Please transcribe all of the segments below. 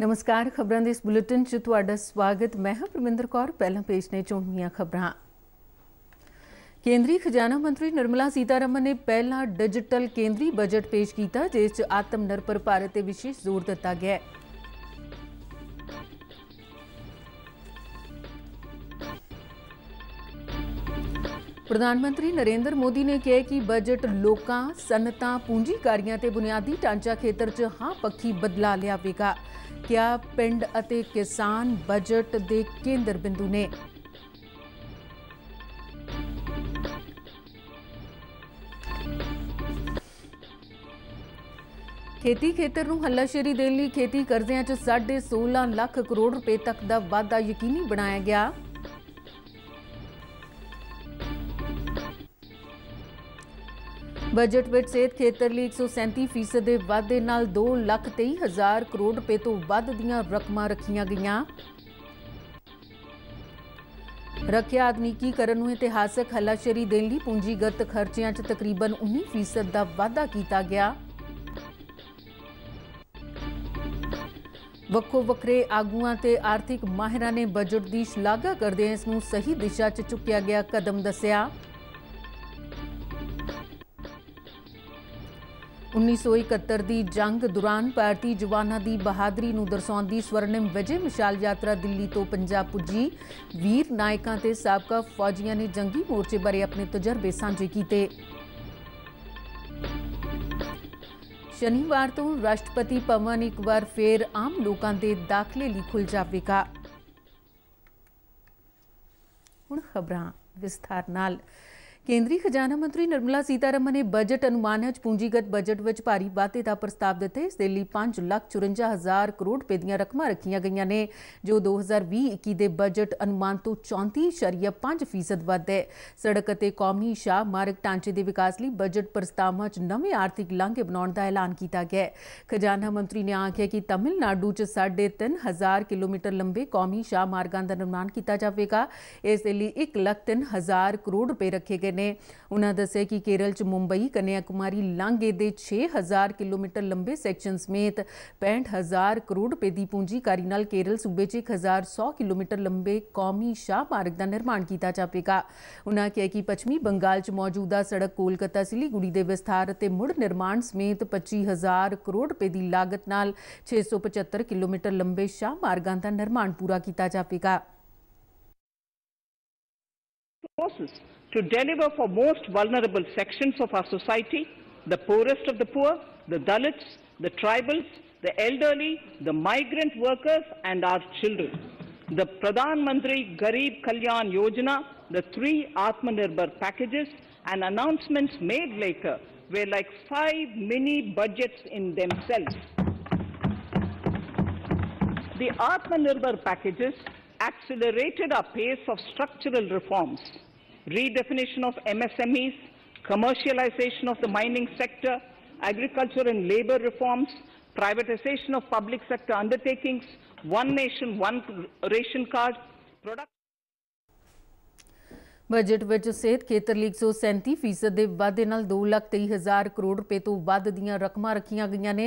ਨਮਸਕਾਰ ਖਬਰਾਂ ਦੇ ਇਸ ਬੁਲੇਟਿਨ 'ਚ ਤੁਹਾਡਾ ਸਵਾਗਤ ਮੈਂ ਹਾਂ ਪ੍ਰਮਿੰਦਰ ਕੌਰ ਪਹਿਲਾਂ ਪੇਸ਼ ਨੇ ਚੋਣੀਆਂ ਖਬਰਾਂ ਕੇਂਦਰੀ ਖਜ਼ਾਨਾ ਮੰਤਰੀ ਨਿਰਮਲਾ ਸੀਤਾਰਮਨ ਨੇ ਪਹਿਲਾ ਡਿਜੀਟਲ ਕੇਂਦਰੀ ਬਜਟ ਪੇਸ਼ ਕੀਤਾ ਜਿਸ 'ਚ ਆਤਮ ਨਿਰਭਰ ਭਾਰਤ ਤੇ ਵਿਸ਼ੇਸ਼ ਜ਼ੋਰ ਦਿੱਤਾ ਗਿਆ ਹੈ ਪ੍ਰਧਾਨ ਮੰਤਰੀ ਨਰਿੰਦਰ ਮੋਦੀ ਨੇ ਕਿਹਾ ਕਿ ਬਜਟ ਲੋਕਾਂ ਸਨਤਾਂ ਪੂੰਜੀਕਾਰੀਆਂ ਤੇ ਬੁਨਿਆਦੀ ਢਾਂਚਾ ਖੇਤਰ 'ਚ ਹਾਂ ਪੱਕੀ ਬਦਲਾ ਲਿਆਵੇਗਾ ਕਿਆ ਪਿੰਡ ਅਤੇ ਕਿਸਾਨ ਬਜਟ ਦੇ ਕੇਂਦਰ ਬਿੰਦੂ ਨੇ ਖੇਤੀ ਖੇਤਰ ਨੂੰ ਹੱਲਾਸ਼ੇਰੀ ਦੇਣ ਲਈ ਖੇਤੀ ਕਰਜ਼ਿਆਂ 'ਚ 16.5 ਲੱਖ ਕਰੋੜ ਰੁਪਏ ਤੱਕ ਦਾ ਵਾਧਾ ਯਕੀਨੀ ਬਣਾਇਆ ਗਿਆ ਬਜਟ ਵਿੱਚ ਸਿਹਤ ਖੇਤਰ ਲਈ 137% ਦੇ ਵਾਧੇ ਨਾਲ 2 ਲੱਖ 23 ਹਜ਼ਾਰ ਕਰੋੜ ਰੁਪਏ ਤੋਂ ਵੱਧ ਦੀਆਂ ਰਕਮਾਂ ਰੱਖੀਆਂ ਗਈਆਂ ਰੱਖਿਆ ਆਧੁਨਿਕੀਕਰਨ ਨੂੰ ਇਤਿਹਾਸਕ ਹੱਲਾਸ਼ੇਰੀ ਦੇਣ ਲਈ ਪੂੰਜੀਗਤ ਖਰਚਿਆਂ 'ਚ ਤਕਰੀਬਨ 19% ਦਾ ਵਾਧਾ ਕੀਤਾ ਗਿਆ ਵੱਖੋ ਵੱਖਰੇ ਆਗੂਆਂ ਤੇ ਆਰਥਿਕ ਮਾਹਿਰਾਂ ਨੇ ਬਜਟ ਦੀ ਸ਼ਲਾਘਾ ਕਰਦੇ ਇਸ ਨੂੰ ਸਹੀ ਦਿਸ਼ਾ 'ਚ ਚੁੱਕਿਆ ਗਿਆ ਕਦਮ ਦੱਸਿਆ 1971 ਦੀ ਜੰਗ ਦੌਰਾਨ ਭਾਰਤੀ ਜਵਾਨਾਂ ਦੀ ਬਹਾਦਰੀ ਨੂੰ ਦਰਸਾਉਂਦੀ ਸਵਰਨਿਮ ਵਿਜੇ ਮਿਸ਼ਾਲ ਯਾਤਰਾ ਦਿੱਲੀ ਤੋਂ ਪੰਜਾਬ ਪੁੱਜੀ ਵੀਰ ਨਾਇਕਾਂ ਤੇ ਸਾਬਕਾ ਫੌਜੀਆਂ ਨੇ ਜੰਗੀ ਮੋਰਚੇ ਬਾਰੇ ਆਪਣੇ ਤਜਰਬੇ ਸਾਂਝੇ ਕੀਤੇ ਸ਼ਨੀਵਾਰ ਤੋਂ ਰਾਸ਼ਟਰਪਤੀ ਭਵਨ ਇੱਕ ਵਾਰ ਫੇਰ ਆਮ ਲੋਕਾਂ ਦੇ ਦਾਖਲੇ ਲਈ ਖੁੱਲ ਜਾਵੇਗਾ ਹੁਣ ਖਬਰਾਂ ਵਿਸਥਾਰ ਨਾਲ ਕੇਂਦਰੀ ਖਜ਼ਾਨਾ ਮੰਤਰੀ ਨਿਰਮਲਾ ਸੀਤਾਰਮਨ ਨੇ ਬਜਟ ਅਨੁਮਾਨ ਵਿੱਚ ਪੂੰਜੀਗਤ ਬਜਟ ਵਿੱਚ ਭਾਰੀ ਵਾਧੇ ਦਾ ਪ੍ਰਸਤਾਵ ਦਿੱਤੇ ਇਸ ਦੇ ਲਈ 554000 ਕਰੋੜ ਰੁਪਏ ਦੀਆਂ ਰਕਮਾਂ ਰੱਖੀਆਂ ਗਈਆਂ ਨੇ ਜੋ 2020-21 ਦੇ ਬਜਟ ਅਨੁਮਾਨ ਤੋਂ 34.5% ਵੱਧ ਹੈ ਸੜਕ ਅਤੇ ਕੌਮੀ ਸ਼ਾਹ ਮਾਰਗ ਢਾਂਚੇ ਦੇ ਵਿਕਾਸ ਲਈ ਬਜਟ ਪ੍ਰਸਤਾਵਾਂ ਵਿੱਚ ਨਵੇਂ ਆਰਥਿਕ ਲਾਂਘੇ ਬਣਾਉਣ ਦਾ ਐਲਾਨ ਕੀਤਾ ਗਿਆ ਖਜ਼ਾਨਾ ਮੰਤਰੀ ਨੇ ਆਖਿਆ ਕਿ ਤਮਿਲਨਾਡੂ 'ਚ 3500 ਕਿਲੋਮੀਟਰ ਲੰਬੇ ਕੌਮੀ ਸ਼ਾਹ ਮਾਰਗਾਂ ਦਾ ਨਿਰਮਾਣ ਕੀਤਾ ਜਾਵੇਗਾ ਇਸ ਦੇ ਲਈ 1 ਲੱਖ ਕਰੋੜ ਰੁਪਏ ਰੱਖੇ ਗਏ ਨੇ ਉਹਨਾਂ ਦੱਸਿਆ ਕਿ ਕੇਰਲ ਚ ਮੁੰਬਈ ਕਨਿਆ ਕੁਮਾਰੀ ਲਾਂਗੇ ਦੇ 6000 ਕਿਲੋਮੀਟਰ ਲੰਬੇ ਸੈਕਸ਼ਨ ਸਮੇਤ 65000 ਕਰੋੜ ਰੁਪਏ ਦੀ ਪੂੰਜੀਕਾਰੀ ਨਾਲ ਕੇਰਲ ਸੂਬੇ 'ਚ 1100 ਕਿਲੋਮੀਟਰ ਲੰਬੇ ਕੌਮੀ ਸ਼ਾਹ ਮਾਰਗ ਦਾ ਨਿਰਮਾਣ ਕੀਤਾ ਜਾਵੇਗਾ ਉਹਨਾਂ ਕਿਹਾ ਕਿ ਪੱਛਮੀ ਬੰਗਾਲ 'ਚ ਮੌਜੂਦਾ ਸੜਕ ਕੋਲਕਾਤਾ ਸਿਲੀਗੁੜੀ ਦੇ ਵਿਸਥਾਰ ਅਤੇ ਮੁੜ ਨਿਰਮਾਣ ਸਮੇਤ 25000 ਕਰੋੜ ਰੁਪਏ ਦੀ ਲਾਗਤ ਨਾਲ 675 ਕਿਲੋਮੀਟਰ ਲੰਬੇ ਸ਼ਾਹ ਮਾਰਗਾਂ ਦਾ ਨਿਰਮਾਣ ਪੂਰਾ ਕੀਤਾ ਜਾਵੇਗਾ forces to deliver for most vulnerable sections of our society, the poorest of the poor, the Dalits, the tribals, the elderly, the migrant workers and our children. The Pradhan Mantri Garib Kalyan Yojana, the three Atmanirbhar packages and announcements made later were like five mini budgets in themselves. The Atmanirbhar packages accelerated our pace of structural reforms redefinition of MSMEs, commercialization of the mining sector, agriculture and labor reforms, privatization of public sector undertakings, one nation, one ration card, product budget ਵਿੱਚ ਸਿਹਤ ਖੇਤਰ ਲਈ 137% ਦੇ ਵਾਧੇ ਨਾਲ 223000 ਕਰੋੜ ਰੁਪਏ ਤੋਂ ਵੱਧ ਦੀਆਂ ਰਕਮਾਂ ਰੱਖੀਆਂ ਗਈਆਂ ਨੇ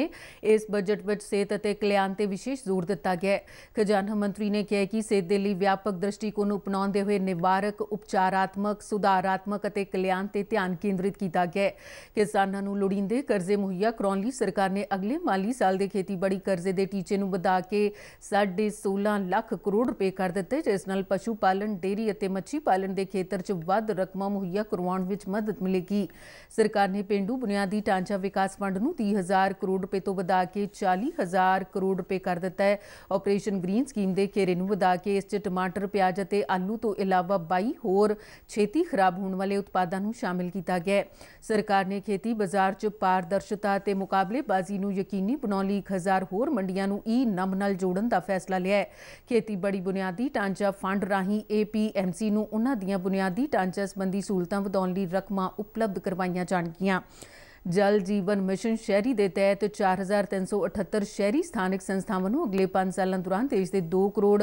ਇਸ ਬਜਟ ਵਿੱਚ ਸਿਹਤ ਅਤੇ ਕਲਿਆਣ ਤੇ ਵਿਸ਼ੇਸ਼ ਜ਼ੋਰ ਦਿੱਤਾ ਗਿਆ ਹੈ ਖਜ਼ਾਨਾ ਮੰਤਰੀ ਨੇ ਕਿਹਾ ਕਿ ਸਿਹਤ ਦੇ ਲਈ ਵਿਆਪਕ ਦ੍ਰਿਸ਼ਟੀਕੋਣ ਅਪਣਾਉਂਦੇ ਹੋਏ ਨਿਵਾਰਕ ਉਪਚਾਰਾਤਮਕ ਸੁਧਾਰਾਤਮਕ ਅਤੇ ਕਲਿਆਣ ਤੇ ਧਿਆਨ ਕੇਂਦਰਿਤ ਕੀਤਾ ਗਿਆ ਹੈ ਕਿਸਾਨਾਂ ਨੂੰ ਲੋੜੀਂਦੇ ਕਰਜ਼ੇ ਮੁਹੱਈਆ ਕਰਾਉਣ ਲਈ ਸਰਕਾਰ ਨੇ ਅਗਲੇ ਮਾਲੀ ਸਾਲ ਦੇ ਖੇਤੀਬਾੜੀ ਕਰਜ਼ੇ ਦੇ ਟੀਚੇ ਨੂੰ ਵਧਾ ਕੇ 16.5 ਲੱਖ ਕਰੋੜ ਰੁਪਏ ਕਰ ਦਿੱਤੇ ਜਿਸ ਨਾਲ ਪਸ਼ੂ ਪਾਲਣ ਡੇਰੀ ਅਤੇ ਮੱਛੀ ਪਾਲਣ ਦੇ ਖੇਤਰ ਖੇਤਰ 'ਚ ਵੱਧ ਰਕਮ ਮੁਹੱਈਆ ਕਰਵਾਉਣ ਵਿੱਚ ਮਦਦ ਮਿਲੇਗੀ ਸਰਕਾਰ ਨੇ ਪਿੰਡੂ ਬੁਨਿਆਦੀ ਢਾਂਚਾ ਵਿਕਾਸ ਫੰਡ ਨੂੰ 30000 ਕਰੋੜ ਰੁਪਏ ਤੋਂ ਵਧਾ ਕੇ 40000 ਕਰੋੜ ਰੁਪਏ ਕਰ ਦਿੱਤਾ ਹੈ ਆਪਰੇਸ਼ਨ ਗ੍ਰੀਨ ਸਕੀਮ ਦੇ ਘੇਰੇ ਨੂੰ ਵਧਾ ਕੇ ਇਸ 'ਚ ਟਮਾਟਰ ਪਿਆਜ਼ ਅਤੇ ਆਲੂ ਤੋਂ ਇਲਾਵਾ 22 ਹੋਰ ਛੇਤੀ ਖਰਾਬ ਹੋਣ ਵਾਲੇ ਉਤਪਾਦਾਂ ਨੂੰ ਸ਼ਾਮਿਲ ਕੀਤਾ ਗਿਆ ਹੈ ਸਰਕਾਰ ਨੇ ਖੇਤੀ ਬਾਜ਼ਾਰ 'ਚ ਪਾਰਦਰਸ਼ਤਾ ਅਤੇ ਮੁਕਾਬਲੇਬਾਜ਼ੀ ਨੂੰ ਯਕੀਨੀ ਬਣਾਉਣ ਲਈ 1000 ਹੋਰ ਮੰਡੀਆਂ ਨੂੰ ਈ ਨਮ ਨਾਲ ਜੋੜਨ ਦਾ ਫੈਸਲਾ ਲਿਆ ਹੈ ਖੇਤੀ ਬੜੀ ਬੁਨਿਆਦੀ ਢਾਂਚਾ ਫੰਡ ਰਾਹੀਂ ਏਪੀਐਮਸੀ ਨੂੰ ਉਹਨਾਂ ਦੀਆਂ ਬੁਨਿਆਦੀ ਬੁਨਿਆਦੀ ਢਾਂਚਾ ਸੰਬੰਧੀ ਸਹੂਲਤਾਂ ਵਧਾਉਣ ਲਈ ਰਕਮਾਂ ਉਪਲਬਧ ਕਰਵਾਈਆਂ ਜਾਣਗੀਆਂ ਜਲ ਜੀਵਨ ਮਿਸ਼ਨ ਸ਼ਹਿਰੀ ਦੇ ਤਹਿਤ 4378 ਸ਼ਹਿਰੀ ਸਥਾਨਕ ਸੰਸਥਾਵਾਂ ਨੂੰ ਅਗਲੇ 5 ਸਾਲਾਂ ਦੌਰਾਨ ਦੇਸ਼ ਦੇ 2 ਕਰੋੜ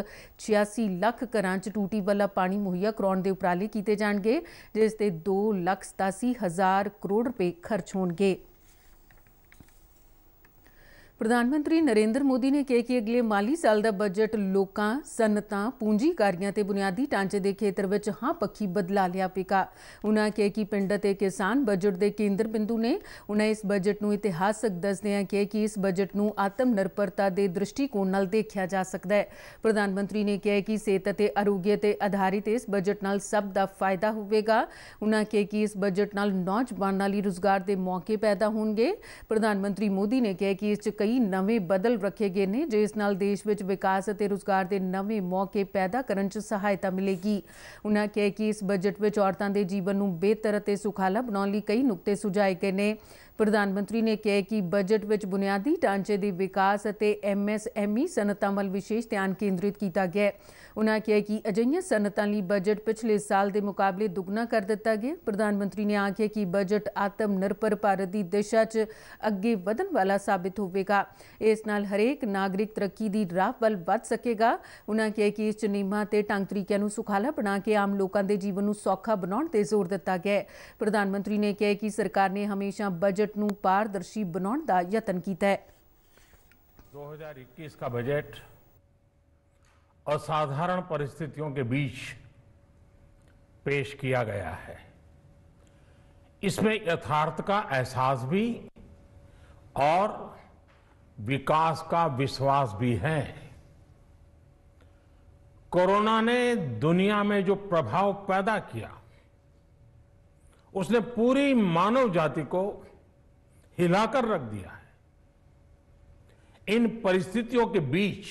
86 ਲੱਖ ਘਰਾਂ 'ਚ ਟੂਟੀ ਵਾਲਾ ਪਾਣੀ ਮੁਹੱਈਆ ਕਰਾਉਣ ਦੇ ਉਪਰਾਲੇ ਕੀਤੇ ਜਾਣਗੇ ਜਿਸ ਤੇ 2 ਲੱਖ 87 ਹਜ਼ਾਰ ਕਰੋੜ ਰੁਪਏ ਖਰਚ ਹੋਣਗੇ ਪ੍ਰਧਾਨ ਮੰਤਰੀ ਨਰਿੰਦਰ ਮੋਦੀ ਨੇ ਕਿਹਾ ਕਿ ਅਗਲੇ ਮਾਲੀ ਸਾਲ ਦਾ ਬਜਟ ਲੋਕਾਂ, ਸਨਤਾਂ, ਪੂੰਜੀਕਾਰੀਆਂ ਤੇ ਬੁਨਿਆਦੀ ਢਾਂਚੇ ਦੇ ਖੇਤਰ ਵਿੱਚ ਹਾਂ ਪੱਖੀ ਬਦਲਾ ਲਿਆ ਪੇਗਾ। ਉਨ੍ਹਾਂ ਕਿਹਾ ਕਿ ਪਿੰਡ ਅਤੇ ਕਿਸਾਨ ਬਜਟ ਦੇ ਕੇਂਦਰ ਬਿੰਦੂ ਨੇ। ਉਨ੍ਹਾਂ ਇਸ ਬਜਟ ਨੂੰ ਇਤਿਹਾਸਕ ਦੱਸਦੇ ਆ ਕਿ ਇਸ ਬਜਟ ਨੂੰ ਆਤਮ ਨਿਰਭਰਤਾ ਦੇ ਦ੍ਰਿਸ਼ਟੀਕੋਣ ਨਾਲ ਦੇਖਿਆ ਜਾ ਸਕਦਾ ਹੈ। ਪ੍ਰਧਾਨ ਮੰਤਰੀ ਨੇ ਕਿਹਾ ਕਿ ਸਿਹਤ ਅਤੇ ਅਰੋਗਿਆ ਤੇ ਆਧਾਰਿਤ ਇਸ ਬਜਟ ਨਾਲ ਸਭ ਦਾ ਫਾਇਦਾ ਹੋਵੇਗਾ। ਉਨ੍ਹਾਂ ਕਿਹਾ ਕਿ ਇਸ ਬਜਟ ਨਾਲ ਨੌਜਵਾਨਾਂ ਲਈ ਰੋਜ਼ਗਾਰ ਦੇ ਮੌਕੇ ਪੈਦਾ ਹੋਣਗੇ। ਪ੍ਰਧਾਨ ਮੰਤਰੀ ਮੋਦੀ ਨੇ ਕਿਹਾ ਕਿ ਇਸ 'ਚ ਲਈ ਨਵੇਂ ਬਦਲ ਰੱਖੇ ਗਏ ਨੇ ਜਿਸ ਨਾਲ ਦੇਸ਼ ਵਿੱਚ ਵਿਕਾਸ ਅਤੇ ਰੋਜ਼ਗਾਰ ਦੇ ਨਵੇਂ ਮੌਕੇ ਪੈਦਾ ਕਰਨ 'ਚ ਸਹਾਇਤਾ ਮਿਲੇਗੀ ਉਹਨਾਂ ਕਿਹਾ ਕਿ ਇਸ ਬਜਟ ਵਿੱਚ ਔਰਤਾਂ ਦੇ ਜੀਵਨ ਨੂੰ ਬਿਹਤਰ ਅਤੇ ਸੁਖਾਲਾ ਬਣਾਉਣ ਲਈ ਕਈ ਨੁਕਤੇ ਸੁਝਾਏ ਗਏ ਨੇ ਪ੍ਰਧਾਨ ਮੰਤਰੀ ਨੇ ਕਿਹਾ ਕਿ ਬਜਟ ਵਿੱਚ ਬੁਨਿਆਦੀ ਢਾਂਚੇ ਦੇ ਵਿਕਾਸ ਅਤੇ ਐਮਐਸਐਮਈ e ਸਨਤਾਂ ਵੱਲ ਵਿਸ਼ੇਸ਼ ਧਿਆਨ ਕੇਂਦਰਿਤ ਕੀਤਾ ਗਿਆ ਹੈ ਉਹਨਾਂ ਕਿਹਾ ਕਿ ਅਜਈਆਂ ਸਨਤਾਂ ਲਈ ਬਜਟ ਪਿਛਲੇ ਸਾਲ ਦੇ ਮੁਕਾਬਲੇ ਦੁੱਗਣਾ ਕਰ ਦਿੱਤਾ ਗਿਆ ਪ੍ਰਧਾਨ ਮੰਤਰੀ ਨੇ ਆਖਿਆ ਕਿ ਬਜਟ ਆਤਮ ਨਿਰਭਰ ਭਾਰਤ ਦੀ ਦਿਸ਼ਾ 'ਚ ਅੱਗੇ ਵਧਣ ਵਾਲਾ ਸਾਬਿਤ ਹੋਵੇਗਾ ਇਸ ਨਾਲ ਹਰੇਕ ਨਾਗਰਿਕ ਤਰੱਕੀ ਦੀ ਰਾਹ ਵੱਲ ਵੱਧ ਸਕੇਗਾ ਉਹਨਾਂ ਕਿਹਾ ਕਿ ਇਸ ਚਨੀਮਾ ਤੇ ਢੰਗ ਤਰੀਕਿਆਂ ਨੂੰ ਸੁਖਾਲਾ ਬਣਾ ਕੇ ਆਮ ਲੋਕਾਂ ਦੇ ਜੀਵਨ ਨੂੰ ਸੌਖਾ ਬਣਾਉਣ ਤੇ ਜ਼ੋਰ ਦਿੱਤਾ ਗਿਆ ਪ੍ਰਧਾਨ ਮੰਤਰੀ ਨੇ ਕਿਹਾ ਕਿ ਸਰਕਾਰ ਨੇ ਹਮੇਸ਼ਾ ਬਜਟ ਨੂੰ ਪਾਰਦਰਸ਼ੀ ਬਣਾਉਣ ਦਾ ਯਤਨ ਕੀਤਾ ਹੈ 2021 ਦਾ ਬਜਟ असाधारण परिस्थितियों के बीच पेश किया गया है इसमें यथार्थ का एहसास भी और विकास का विश्वास भी है कोरोना ने दुनिया में जो प्रभाव पैदा किया उसने पूरी मानव जाति को हिलाकर रख दिया है इन परिस्थितियों के बीच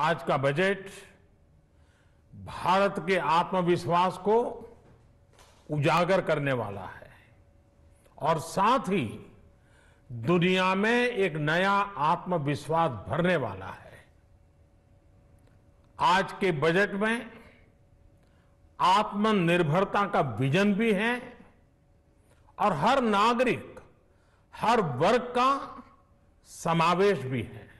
आज का बजट भारत के आत्मविश्वास को उजागर करने वाला है और साथ ही दुनिया में एक नया आत्मविश्वास भरने वाला है आज के बजट में आत्मनिर्भरता का विजन भी है और हर नागरिक हर वर्ग का समावेश भी है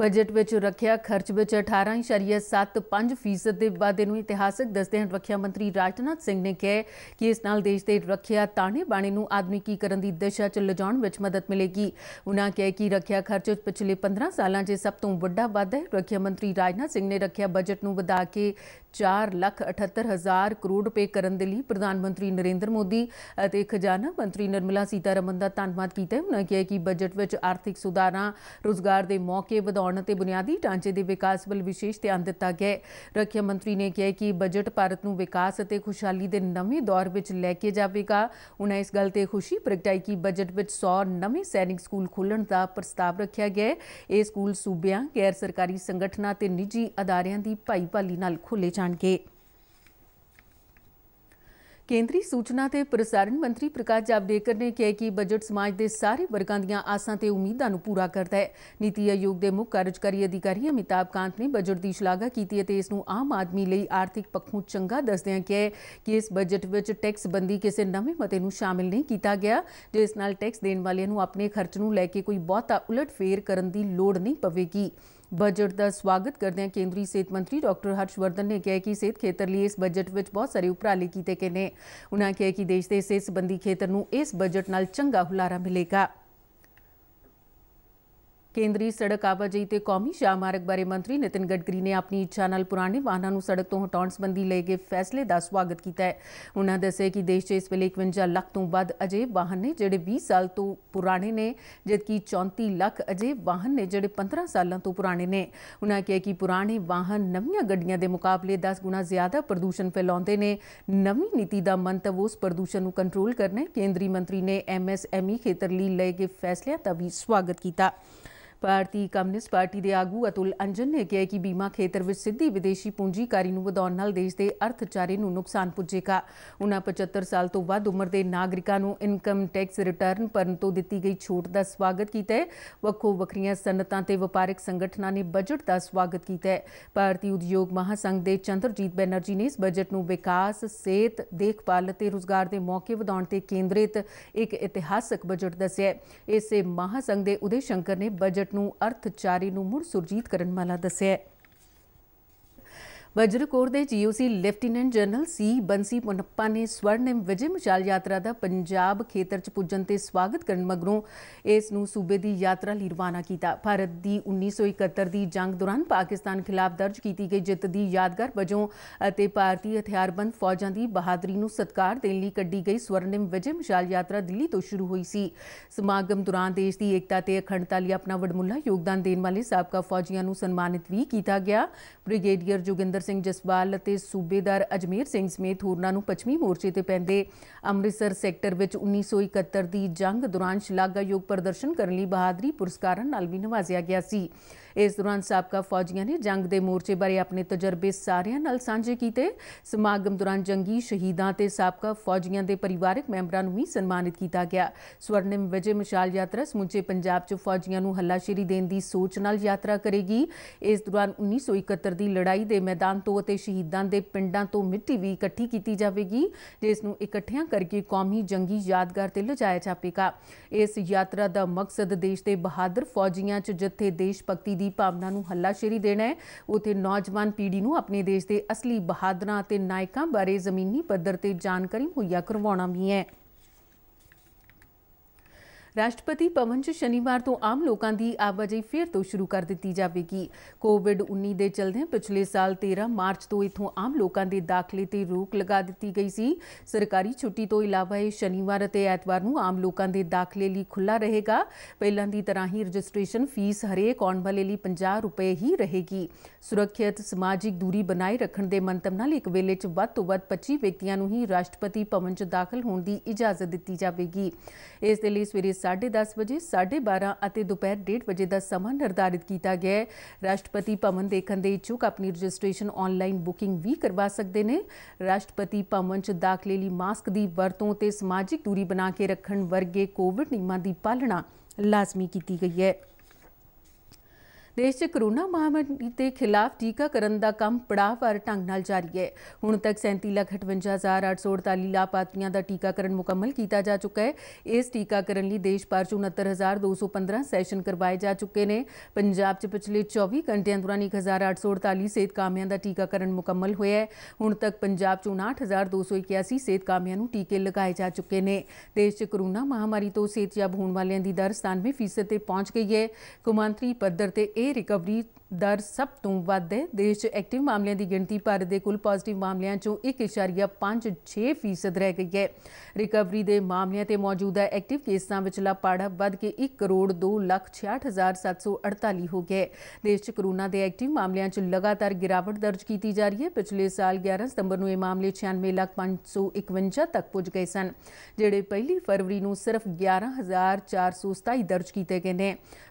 ਬਜਟ ਵਿੱਚ ਰੱਖਿਆ ਖਰਚ ਵਿੱਚ 18.75 ਦੇ ਵਾਧੇ ਨੂੰ ਇਤਿਹਾਸਕ ਦੱਸਦੇ ਹਨ ਰੱਖਿਆ ਮੰਤਰੀ ਰਾਜਨਾਥ ਸਿੰਘ ਨੇ ਕਿਹਾ ਕਿ ਇਸ ਨਾਲ ਦੇਸ਼ ਦੇ ਰੱਖਿਆ ਤਾਣੇ ਬਾਣੇ ਨੂੰ ਆਧੁਨਿਕੀਕਰਨ ਦੀ ਦਿਸ਼ਾ 'ਚ ਲਿਜਾਉਣ ਵਿੱਚ ਮਦਦ ਮਿਲੇਗੀ ਉਨ੍ਹਾਂ ਕਿਹਾ ਕਿ ਰੱਖਿਆ ਖਰਚ ਪਿਛਲੇ 15 ਸਾਲਾਂ 'ਚ ਸਭ ਤੋਂ ਵੱਡਾ ਵਾਧਾ ਹੈ ਰੱਖਿਆ ਮੰਤਰੀ ਰਾਜਨਾਥ ਸਿੰਘ ਨੇ ਰੱਖਿਆ ਬਜਟ ਨੂੰ ਵਧਾ ਕੇ 478000 ਕਰੋੜ ਰੁਪਏ ਕਰਨ ਦੇ ਲਈ ਪ੍ਰਧਾਨ ਮੰਤਰੀ ਨਰਿੰਦਰ ਮੋਦੀ ਅਤੇ ਖਜ਼ਾਨਾ ਮੰਤਰੀ ਨਿਰਮਲਾ ਸੀਤਾਰਮਨ ਦਾ ਧੰਨਵਾਦ ਕੀਤਾ ਹੈ ਉਨ੍ਹਾਂ ਕਿਹਾ ਕਿ ਬਜਟ ਵਿੱਚ ਆਰਥਿਕ ਸੁਧਾਰਾਂ ਰੋਜ਼ਗਾਰ ਦੇ ਮੌਕੇ ਵਧਾਉਣ ਵਧਾਉਣ ਅਤੇ ਬੁਨਿਆਦੀ ਢਾਂਚੇ ਦੇ ਵਿਕਾਸ ਵੱਲ ਵਿਸ਼ੇਸ਼ ਧਿਆਨ ਦਿੱਤਾ ਗਿਆ ਹੈ ਰੱਖਿਆ ਮੰਤਰੀ ਨੇ ਕਿਹਾ ਕਿ ਬਜਟ ਭਾਰਤ ਨੂੰ ਵਿਕਾਸ ਅਤੇ ਖੁਸ਼ਹਾਲੀ ਦੇ ਨਵੇਂ ਦੌਰ ਵਿੱਚ ਲੈ ਕੇ ਜਾਵੇਗਾ ਉਹਨਾਂ ਇਸ ਗੱਲ ਤੇ ਖੁਸ਼ੀ ਪ੍ਰਗਟਾਈ ਕਿ ਬਜਟ ਵਿੱਚ 100 ਨਵੇਂ ਸੈਨਿਕ ਸਕੂਲ ਖੋਲਣ ਦਾ ਪ੍ਰਸਤਾਵ ਰੱਖਿਆ ਗਿਆ ਹੈ ਇਹ ਸਕੂਲ ਸੂਬਿਆਂ ਗੈਰ ਸਰਕਾਰੀ ਸੰਗਠਨਾਂ ਤੇ ਨਿੱਜੀ ਅਦਾਰਿਆਂ ਦੀ ਭਾਈਵਾਲੀ ਨਾਲ ਖੋਲੇ ਜਾਣਗੇ ਕੇਂਦਰੀ ਸੂਚਨਾ ਤੇ ਪ੍ਰਸਾਰਣ ਮੰਤਰੀ ਪ੍ਰਕਾਸ਼ ਜਾਵੜੇਕਰ ਨੇ ਕਿਹਾ ਕਿ ਬਜਟ ਸਮਾਜ ਦੇ ਸਾਰੇ ਵਰਗਾਂ ਦੀਆਂ ਆਸਾਂ ਤੇ ਉਮੀਦਾਂ ਨੂੰ ਪੂਰਾ ਕਰਦਾ ਹੈ ਨੀਤੀ ਆਯੋਗ ਦੇ ਮੁੱਖ ਕਾਰਜਕਾਰੀ ਅਧਿਕਾਰੀ ਅਮਿਤਾਭ ਕਾਂਤ ਨੇ ਬਜਟ ਦੀ ਸ਼ਲਾਘਾ ਕੀਤੀ ਅਤੇ ਇਸ ਨੂੰ ਆਮ ਆਦਮੀ ਲਈ ਆਰਥਿਕ ਪੱਖੋਂ ਚੰਗਾ ਦੱਸਦਿਆਂ ਕਿਹਾ ਕਿ ਇਸ ਬਜਟ ਵਿੱਚ ਟੈਕਸ ਬੰਦੀ ਕਿਸੇ ਨਵੇਂ ਮਤੇ ਨੂੰ ਸ਼ਾਮਿਲ ਨਹੀਂ ਕੀਤਾ ਗਿਆ ਜਿਸ ਨਾਲ ਟੈਕਸ ਦੇਣ ਵਾਲਿਆਂ ਨੂੰ ਆਪਣੇ ਖਰਚ ਨੂੰ ਲੈ ਕੇ ਕੋਈ ਬਹੁਤਾ ਉਲਟ ਫੇਰ ਕਰਨ ਦੀ ਲੋੜ ਨਹੀਂ ਪਵੇਗੀ ਬਜਟ ਦਾ ਸਵਾਗਤ ਕਰਦੇ ਹਾਂ ਕੇਂਦਰੀ ਸਿਹਤ ਮੰਤਰੀ ਡਾਕਟਰ ਹਰਸ਼ਵਰਧਨ ਨੇ ਕਿਹਾ ਕਿ ਸਿਹਤ ਖੇਤਰ ਲਈ ਇਸ ਬਜਟ ਵਿੱਚ ਬਹੁਤ ਸਾਰੇ ਉਪਰਾਲੇ ਕੀਤੇ ਗਏ ਨੇ ਉਨ੍ਹਾਂ ਕਿਹਾ ਕਿ ਦੇਸ਼ ਦੇ ਸਿਹਤ ਸੰਬੰਧੀ ਖੇਤਰ ਨੂੰ ਇਸ ਬਜਟ ਨਾਲ ਚੰਗਾ ਹੁਲਾਰਾ ਮਿਲੇਗਾ ਕੇਂਦਰੀ ਸੜਕ ਆਵਾਜਾਈ ਤੇ ਕੌਮੀ ਸ਼ਾਹਮਾਰਗ ਬਾਰੇ ਮੰਤਰੀ ਨਿਤਿਨ ਗਡਕਰੀ ਨੇ ਆਪਣੀ ਇੱਛਾ ਨਾਲ ਪੁਰਾਣੇ ਵਾਹਨਾਂ ਨੂੰ ਸੜਕ ਤੋਂ ਹਟਾਉਣ ਸੰਬੰਧੀ ਲਏ ਗਏ ਫੈਸਲੇ ਦਾ ਸਵਾਗਤ ਕੀਤਾ ਹੈ ਉਹਨਾਂ ਦੱਸਿਆ ਕਿ ਦੇਸ਼ 'ਚ ਇਸ ਵੇਲੇ 51 ਲੱਖ ਤੋਂ ਵੱਧ ਅਜੇ ਵਾਹਨ ਨੇ ਜਿਹੜੇ 20 ਸਾਲ ਤੋਂ ਪੁਰਾਣੇ ਨੇ ਜਦਕਿ 34 ਲੱਖ ਅਜੇ ਵਾਹਨ ਨੇ ਜਿਹੜੇ 15 ਸਾਲਾਂ ਤੋਂ ਪੁਰਾਣੇ ਨੇ ਉਹਨਾਂ ਕਿਹਾ ਕਿ ਪੁਰਾਣੇ ਵਾਹਨ ਨਵੀਆਂ ਗੱਡੀਆਂ ਦੇ ਮੁਕਾਬਲੇ 10 ਗੁਣਾ ਜ਼ਿਆਦਾ ਪ੍ਰਦੂਸ਼ਣ ਫੈਲਾਉਂਦੇ ਨੇ ਨਵੀਂ ਨੀਤੀ ਦਾ ਮੰਤਵ ਉਸ ਪ੍ਰਦੂਸ਼ਣ ਨੂੰ ਕੰਟਰੋਲ ਕਰਨਾ ਹੈ ਕੇਂਦਰੀ ਮੰਤਰੀ ਨੇ ਐਮਐਸਐਮਈ ਖੇਤਰ ਲਈ ਲਏ ਗਏ ਫੈਸਲਿਆਂ ਦਾ ਵੀ ਸਵਾਗਤ ਕੀਤਾ ਭਾਰਤੀ ਕਮਿਊਨਿਸਟ ਪਾਰਟੀ ਦੇ ਆਗੂ ਅਤੁਲ ਅੰਜਨ ਨੇ ਕਿਹਾ ਕਿ ਬੀਮਾ ਖੇਤਰ ਵਿੱਚ ਸਿੱਧੀ ਵਿਦੇਸ਼ੀ ਪੂੰਜੀਕਾਰੀ ਨੂੰ ਵਧਾਉਣ ਨਾਲ ਦੇਸ਼ ਦੇ ਅਰਥਚਾਰੇ ਨੂੰ ਨੁਕਸਾਨ ਪੁੱਜੇਗਾ ਉਹਨਾਂ 75 ਸਾਲ ਤੋਂ ਵੱਧ ਉਮਰ ਦੇ ਨਾਗਰਿਕਾਂ ਨੂੰ ਇਨਕਮ ਟੈਕਸ ਰਿਟਰਨ ਭਰਨ ਤੋਂ ਦਿੱਤੀ ਗਈ ਛੋਟ ਦਾ ਸਵਾਗਤ ਕੀਤਾ ਹੈ ਵੱਖੋ ਵੱਖਰੀਆਂ ਸੰਨਤਾਂ ਤੇ ਵਪਾਰਕ ਸੰਗਠਨਾਂ ਨੇ ਬਜਟ ਦਾ ਸਵਾਗਤ ਕੀਤਾ ਹੈ ਭਾਰਤੀ ਉਦਯੋਗ ਮਹਾਸੰਘ ਦੇ ਚੰਦਰਜੀਤ ਬੈਨਰਜੀ ਨੇ ਇਸ ਬਜਟ ਨੂੰ ਵਿਕਾਸ ਸਿਹਤ ਦੇਖਭਾਲ ਤੇ ਰੋਜ਼ਗਾਰ ਦੇ ਮੌਕੇ ਵਧਾਉਣ ਤੇ ਕੇਂਦਰਿਤ ਇੱਕ ਇਤਿਹਾਸਕ ਬਜਟ ਦੱਸਿਆ ਹੈ ਇਸੇ ਮਹਾਸੰਘ ਦੇ ਉਦੇ ਸ਼ੰਕਰ ਨੇ ਬਜਟ ਨੂੰ ਅਰਥਚਾਰੀ ਨੂੰ ਮੁੜ ਸੁਰਜੀਤ ਕਰਨ ਵਾਲਾ ਦੱਸਿਆ ਵਜਰਕੋਰ ਦੇ ਜੀਓਸੀ ਲੈਫਟੀਨੈਂਟ ਜਨਰਲ ਸੀ ਬੰਸੀ ਪੁਨੱਪਾ ਨੇ ਸਵਰਨਿਮ ਵਿਜੇ ਮਸ਼ਾਲ ਯਾਤਰਾ ਦਾ ਪੰਜਾਬ ਖੇਤਰ 'ਚ ਪੁੱਜਣ ਤੇ ਸਵਾਗਤ ਕਰਨ ਮਗਰੋਂ ਇਸ ਨੂੰ ਸੂਬੇ ਦੀ ਯਾਤਰਾ ਲਈ ਰਵਾਨਾ ਕੀਤਾ ਭਾਰਤ ਦੀ 1971 ਦੀ ਜੰਗ ਦੌਰਾਨ ਪਾਕਿਸਤਾਨ ਖਿਲਾਫ ਦਰਜ ਕੀਤੀ ਗਈ ਜਿੱਤ ਦੀ ਯਾਦਗਾਰ ਵਜੋਂ ਅਤੇ ਭਾਰਤੀ ਹਥਿਆਰਬੰਦ ਫੌਜਾਂ ਦੀ ਬਹਾਦਰੀ ਨੂੰ ਸਤਿਕਾਰ ਦੇਣ ਲਈ ਕੱਢੀ ਗਈ ਸਵਰਨਿਮ ਵਿਜੇ ਮਸ਼ਾਲ ਯਾਤਰਾ ਦਿੱਲੀ ਤੋਂ ਸ਼ੁਰੂ ਹੋਈ ਸੀ ਸਮਾਗਮ ਦੌਰਾਨ ਦੇਸ਼ ਦੀ ਏਕਤਾ ਤੇ ਅਖੰਡਤਾ ਲਈ ਆਪਣਾ ਵਡਮੁੱਲਾ ਯੋਗਦਾਨ ਦੇਣ ਵਾਲੇ ਸਾਬਕਾ ਫੌਜੀਆਂ ਨੂੰ ਸਨਮਾਨਿਤ ਵੀ ਕੀਤਾ ਗਿਆ ਬ੍ਰਿਗੇਡੀਅਰ ਜੋਗਿੰਦਰ ਸਿੰਘ ਜਸਵਾਲ ਅਤੇ ਸੂਬੇਦਾਰ ਅਜਮੇਰ ਸਿੰਘ ਸਮੇਤ ਹੋਰਨਾਂ ਨੂੰ ਪੱਛਮੀ ਮੋਰਚੇ ਤੇ ਪੈਂਦੇ ਅੰਮ੍ਰਿਤਸਰ ਸੈਕਟਰ ਵਿੱਚ 1971 ਦੀ ਜੰਗ ਦੌਰਾਨ ਸ਼ਲਾਘਾਯੋਗ ਪ੍ਰਦਰਸ਼ਨ ਕਰਨ ਲਈ ਬਹਾਦਰੀ ਪੁਰਸਕਾਰਾਂ ਨਾਲ ਵੀ ਨਵਾਜ਼ਿਆ ਗਿਆ ਸੀ ਇਸ ਦੌਰਾਨ ਸਾਬਕਾ ਫੌਜੀਆਂ ਨੇ ਜੰਗ ਦੇ ਮੋਰਚੇ ਬਾਰੇ ਆਪਣੇ ਤਜਰਬੇ ਸਾਰਿਆਂ ਨਾਲ ਸਾਂਝੇ ਕੀਤੇ ਸਮਾਗਮ ਦੌਰਾਨ ਜੰਗੀ ਸ਼ਹੀਦਾਂ ਤੇ ਸਾਬਕਾ ਫੌਜੀਆਂ ਦੇ ਪਰਿਵਾਰਕ ਮੈਂਬਰਾਂ ਨੂੰ ਵੀ ਸਨਮਾਨਿਤ ਕੀਤਾ ਗਿਆ ਸਵਰਨਿਮ ਵਿਜੇ ਮਸ਼ਾਲ ਯਾਤਰਾ ਸਮੁੱਚੇ ਪੰਜਾਬ 'ਚ ਫੌਜੀਆਂ ਨੂੰ ਹੱਲਾਸ਼ੇਰੀ ਦੇਣ ਦੀ ਸੋਚ ਨਾਲ ਯਾਤਰਾ ਕਰੇਗੀ ਇਸ ਦੌਰਾਨ 1971 ਦੀ ਲੜਾਈ ਦੇ ਮੈਦਾਨ ਤੋਂ ਅਤੇ ਸ਼ਹੀਦਾਂ ਦੇ ਪਿੰਡਾਂ ਤੋਂ ਮਿੱਟੀ ਵੀ ਇਕੱਠੀ ਕੀਤੀ ਜਾਵੇਗੀ ਜਿਸ ਨੂੰ ਇਕੱਠਿਆਂ ਕਰਕੇ ਕੌਮੀ ਜੰਗੀ ਯਾਦਗਾਰ ਤੇ ਲਿਜਾਇਆ ਜਾਵੇਗਾ ਇਸ ਯਾਤਰਾ ਦਾ ਮਕਸਦ ਦੇਸ਼ ਦੇ ਬਹਾਦਰ ਫੌਜੀਆਂ 'ਚ ਜਿੱਥੇ ਦੇਸ਼ ਭਗਤੀ ਦੀ ਭਾਵਨਾ ਨੂੰ ਹੱਲਾਸ਼ੇਰੀ ਦੇਣਾ ਹੈ ਉਥੇ ਨੌਜਵਾਨ ਪੀੜ੍ਹੀ ਨੂੰ ਆਪਣੇ ਦੇਸ਼ ਦੇ ਅਸਲੀ ਬਹਾਦਰਾਂ ਅਤੇ ਨਾਇਕਾਂ ਬਾਰੇ ਜ਼ਮੀਨੀ ਪੱਧਰ ਤੇ ਜਾਣਕਾਰੀ ਮੁਹੱਈਆ ਕਰਵਾਉਣਾ ਵੀ ਹੈ ਰਾਸ਼ਟਰਪਤੀ ਭਵਨ 'ਚ ਸ਼ਨੀਵਾਰ ਤੋਂ ਆਮ ਲੋਕਾਂ ਦੀ ਆਵਾਜਾਈ ਫੇਰ ਤੋਂ ਸ਼ੁਰੂ ਕਰ ਦਿੱਤੀ ਜਾਵੇਗੀ ਕੋਵਿਡ-19 ਦੇ ਚਲਦੇ ਪਿਛਲੇ ਸਾਲ 13 ਮਾਰਚ ਤੋਂ ਇਥੋਂ ਆਮ ਲੋਕਾਂ ਦੇ ਦਾਖਲੇ ਤੇ ਰੋਕ ਲਗਾ ਦਿੱਤੀ ਗਈ ਸੀ ਸਰਕਾਰੀ ਛੁੱਟੀ ਤੋਂ ਇਲਾਵਾ ਇਹ ਸ਼ਨੀਵਾਰ ਅਤੇ ਐਤਵਾਰ ਨੂੰ ਆਮ ਲੋਕਾਂ ਦੇ ਦਾਖਲੇ ਲਈ ਖੁੱਲਾ ਰਹੇਗਾ ਪਹਿਲਾਂ ਦੀ ਤਰ੍ਹਾਂ ਹੀ ਰਜਿਸਟ੍ਰੇਸ਼ਨ ਫੀਸ ਹਰੇਕ ਆਉਣ ਵਾਲੇ ਲਈ 50 ਰੁਪਏ ਹੀ ਰਹੇਗੀ ਸੁਰੱਖਿਅਤ ਸਮਾਜਿਕ ਦੂਰੀ ਬਣਾਈ ਰੱਖਣ ਦੇ ਮੰਤਵ ਨਾਲ ਇੱਕ ਵੇਲੇ 'ਚ ਵੱਧ ਤੋਂ ਵੱਧ 25 ਵਿਅਕਤੀਆਂ ਨੂੰ ਹੀ ਰਾਸ਼ਟਰਪਤੀ ਭਵਨ 'ਚ ਦਾਖਲ ਹੋਣ ਦੀ ਇਜਾਜ਼ਤ ਦਿੱਤੀ ਜਾਵੇਗੀ ਇਸ ਦੇ ਲਈ ਸਵੇਰੇ 10:30 ਵਜੇ 12:30 ਅਤੇ ਦੁਪਹਿਰ 1:30 ਵਜੇ ਦਾ ਸਮਾਂ ਨਿਰਧਾਰਿਤ ਕੀਤਾ ਗਿਆ ਹੈ ਰਾਸ਼ਟਰਪਤੀ ਭਵਨ ਦੇਖਣ ਦੇ ਇਛੁਕ ਆਪਣੀ ਰਜਿਸਟ੍ਰੇਸ਼ਨ ਆਨਲਾਈਨ ਬੁਕਿੰਗ ਵੀ ਕਰਵਾ ਸਕਦੇ ਨੇ ਰਾਸ਼ਟਰਪਤੀ ਭਵਨ 'ਚ ਦਾਖਲੇ ਲਈ ਮਾਸਕ ਦੀ ਵਰਤੋਂ ਤੇ ਸਮਾਜਿਕ ਦੂਰੀ ਬਣਾ ਕੇ ਰੱਖਣ ਵਰਗੇ ਕੋਵਿਡ ਨਿਯਮਾਂ ਦੀ ਪਾਲਣਾ ਲਾਜ਼ਮੀ ਕੀਤੀ ਗਈ ਹੈ ਦੇਸ਼ 'ਚ ਕਰੋਨਾ ਮਹਾਮਾਰੀ ਦੇ ਖਿਲਾਫ ਟੀਕਾਕਰਨ ਦਾ ਕੰਮ ਪੜਾਅਵਾਰ ਢੰਗ ਨਾਲ ਜਾਰੀ ਹੈ ਹੁਣ ਤੱਕ 37,58,848 ਲਾਭਪਾਤਰੀਆਂ ਦਾ ਟੀਕਾਕਰਨ ਮੁਕੰਮਲ ਕੀਤਾ ਜਾ ਚੁੱਕਾ ਹੈ ਇਸ ਟੀਕਾਕਰਨ ਲਈ ਦੇਸ਼ ਭਰ 'ਚ 69215 ਸੈਸ਼ਨ ਕਰਵਾਏ ਜਾ ਚੁੱਕੇ ਨੇ ਪੰਜਾਬ 'ਚ ਪਿਛਲੇ 24 ਘੰਟਿਆਂ ਦੌਰਾਨ 1848 ਸਿਹਤ ਕਾਮਿਆਂ ਦਾ ਟੀਕਾਕਰਨ ਮੁਕੰਮਲ ਹੋਇਆ ਹੈ ਹੁਣ ਤੱਕ ਪੰਜਾਬ 'ਚ 59281 ਸਿਹਤ ਕਾਮਿਆਂ ਨੂੰ ਟੀਕੇ ਲਗਾਏ ਜਾ ਚੁੱਕੇ ਨੇ ਦੇਸ਼ 'ਚ ਕਰੋਨਾ ਮਹਾਮਾਰੀ ਤੋਂ ਸਿਹਤਯਾਬ ਹੋਣ ਵਾਲਿਆਂ ਦੀ ਦਰ 97% ਤੇ ਪਹੁੰਚ ਗਈ ਹੈ ਕੌਮਾਂਤਰੀ ਪੱਧਰ ਤੇ ਇਹ ਰਿਕਵਰੀ ਦਰ ਸਭ ਤੋਂ ਵੱਧ ਹੈ ਦੇਸ਼ 'ਚ ਐਕਟਿਵ ਮਾਮਲਿਆਂ ਦੀ ਗਿਣਤੀ ਭਾਰਤ ਦੇ ਕੁੱਲ ਪੋਜ਼ਿਟਿਵ ਮਾਮਲਿਆਂ 'ਚੋਂ 1.56% ਰਹਿ ਗਈ ਹੈ ਰਿਕਵਰੀ ਦੇ ਮਾਮਲਿਆਂ ਤੇ ਮੌਜੂਦਾ ਐਕਟਿਵ ਕੇਸਾਂ ਵਿਚਲਾ ਪਾੜਾ ਵੱਧ ਕੇ 1 ਕਰੋੜ 2 ਲੱਖ 66748 ਹੋ ਗਿਆ ਦੇਸ਼ 'ਚ ਕਰੋਨਾ ਦੇ ਐਕਟਿਵ ਮਾਮਲਿਆਂ 'ਚ ਲਗਾਤਾਰ ਗਿਰਾਵਟ ਦਰਜ ਕੀਤੀ ਜਾ ਰਹੀ ਹੈ ਪਿਛਲੇ ਸਾਲ 11 ਸਤੰਬਰ ਨੂੰ ਇਹ ਮਾਮਲੇ 96 ਲੱਖ 551 ਤੱਕ ਪੁੱਜ ਗਏ ਸਨ ਜਿਹੜੇ ਪਹਿਲੀ ਫਰਵਰੀ ਨੂੰ ਸਿਰਫ 11427 ਦਰਜ ਕੀਤੇ ਗਏ ਨੇ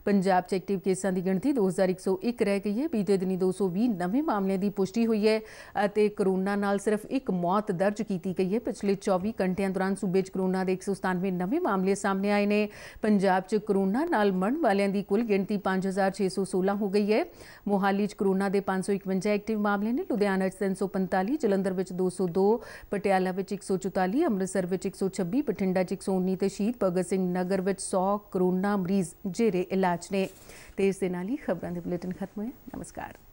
ਪੰਜਾਬ 'ਚ ਐਕਟਿਵ ਕੇਸਾਂ ਦੀ ਗਿਣਤੀ 2101 ਰਹਿ ਗਈ ਹੈ ਬੀਤੇ ਦਿਨੀ 220 ਨਵੇਂ ਮਾਮਲਿਆਂ ਦੀ ਪੁਸ਼ਟੀ ਹੋਈ ਹੈ ਅਤੇ ਕਰੋਨਾ ਨਾਲ ਸਿਰਫ ਇੱਕ ਮੌਤ ਦਰਜ ਕੀਤੀ ਗਈ ਹੈ ਪਿਛਲੇ 24 ਘੰਟਿਆਂ ਦੌਰਾਨ ਸੂਬੇ 'ਚ ਕਰੋਨਾ ਦੇ 197 ਨਵੇਂ ਮਾਮਲੇ ਸਾਹਮਣੇ ਆਏ ਨੇ ਪੰਜਾਬ 'ਚ ਕਰੋਨਾ ਨਾਲ ਮਰਨ ਵਾਲਿਆਂ ਦੀ ਕੁੱਲ ਗਿਣਤੀ 5616 ਹੋ ਗਈ ਹੈ ਮੋਹਾਲੀ 'ਚ ਕਰੋਨਾ ਦੇ 551 ਐਕਟਿਵ ਮਾਮਲੇ ਨੇ ਲੁਧਿਆਣਾ 'ਚ 345 ਜਲੰਧਰ ਵਿੱਚ 202 ਪਟਿਆਲਾ ਵਿੱਚ 144 ਅੰਮ੍ਰਿਤਸਰ ਵਿੱਚ 126 ਬਠਿੰਡਾ 'ਚ 119 ਤੇ ਸ਼ਹੀਦ ਭਗਤ ਸਿੰਘ ਨਗਰ ਵਿੱਚ 100 ਕਰੋਨਾ ਮਰੀਜ਼ ਜਿਹੜੇ ਇਲਾਜ ਨੇ ਤੇਜ਼ ਦੇ ਨਾਲ ਹੀ ਖਬਰਾਂ ਦੇ ਬੁਲੇਟਿਨ ਖਤਮ ਹੋਏ ਨਮਸਕਾਰ